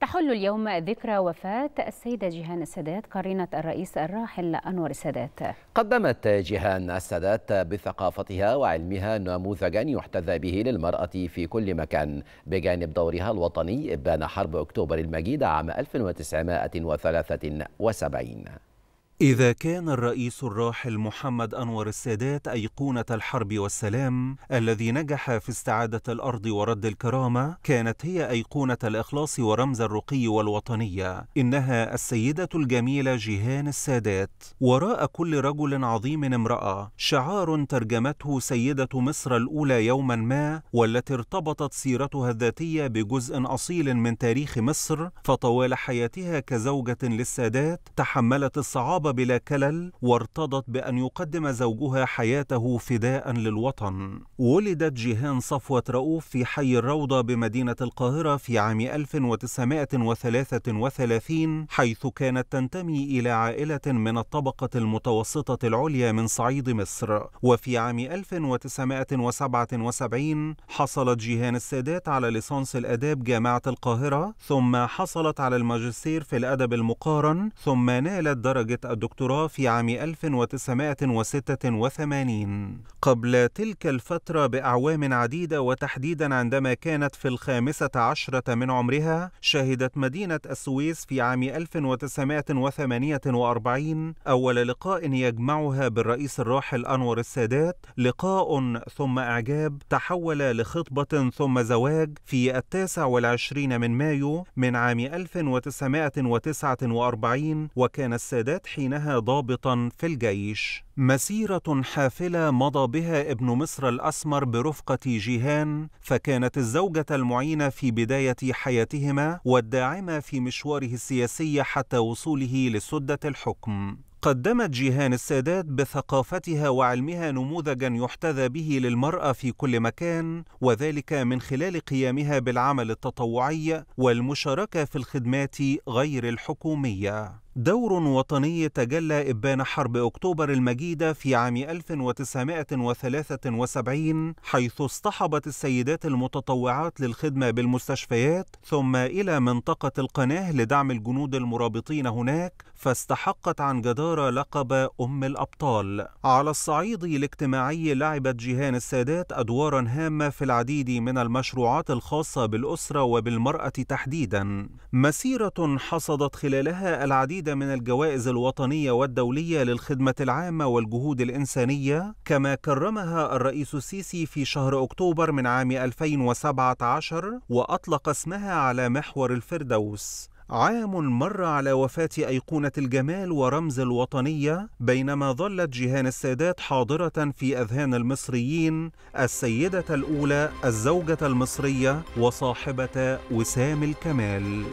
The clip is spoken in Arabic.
تحل اليوم ذكرى وفاة السيدة جيهان السادات قرينة الرئيس الراحل أنور السادات قدمت جيهان السادات بثقافتها وعلمها نموذجا يحتذى به للمرأة في كل مكان بجانب دورها الوطني إبان حرب أكتوبر المجيد عام 1973 إذا كان الرئيس الراحل محمد أنور السادات أيقونة الحرب والسلام الذي نجح في استعادة الأرض ورد الكرامة كانت هي أيقونة الإخلاص ورمز الرقي والوطنية إنها السيدة الجميلة جيهان السادات وراء كل رجل عظيم امرأة شعار ترجمته سيدة مصر الأولى يوما ما والتي ارتبطت سيرتها الذاتية بجزء أصيل من تاريخ مصر فطوال حياتها كزوجة للسادات تحملت الصعاب بلا كلل وارتضت بأن يقدم زوجها حياته فداء للوطن ولدت جيهان صفوة رؤوف في حي الروضة بمدينة القاهرة في عام 1933 حيث كانت تنتمي إلى عائلة من الطبقة المتوسطة العليا من صعيد مصر وفي عام 1977 حصلت جيهان السادات على ليسانس الآداب جامعة القاهرة ثم حصلت على الماجستير في الأدب المقارن ثم نالت درجة الدكتوراه في عام 1986 قبل تلك الفترة بأعوام عديدة وتحديدا عندما كانت في الخامسة عشرة من عمرها شهدت مدينة السويس في عام 1948 أول لقاء يجمعها بالرئيس الراحل أنور السادات لقاء ثم إعجاب تحول لخطبة ثم زواج في التاسع والعشرين من مايو من عام 1949 وكان السادات حين حينها ضابطا في الجيش مسيرة حافلة مضى بها ابن مصر الأسمر برفقة جيهان فكانت الزوجة المعينة في بداية حياتهما والداعمة في مشواره السياسي حتى وصوله لسدة الحكم قدمت جيهان السادات بثقافتها وعلمها نموذجا يحتذى به للمرأة في كل مكان وذلك من خلال قيامها بالعمل التطوعي والمشاركة في الخدمات غير الحكومية دور وطني تجلى إبان حرب أكتوبر المجيدة في عام 1973 حيث اصطحبت السيدات المتطوعات للخدمة بالمستشفيات ثم إلى منطقة القناة لدعم الجنود المرابطين هناك فاستحقت عن جدارة لقب أم الأبطال على الصعيد الاجتماعي لعبت جيهان السادات أدوارا هامة في العديد من المشروعات الخاصة بالأسرة وبالمرأة تحديدا مسيرة حصدت خلالها العديد العديد من الجوائز الوطنية والدولية للخدمة العامة والجهود الإنسانية كما كرمها الرئيس السيسي في شهر أكتوبر من عام 2017 وأطلق اسمها على محور الفردوس عام مر على وفاة أيقونة الجمال ورمز الوطنية بينما ظلت جيهان السادات حاضرة في أذهان المصريين السيدة الأولى الزوجة المصرية وصاحبة وسام الكمال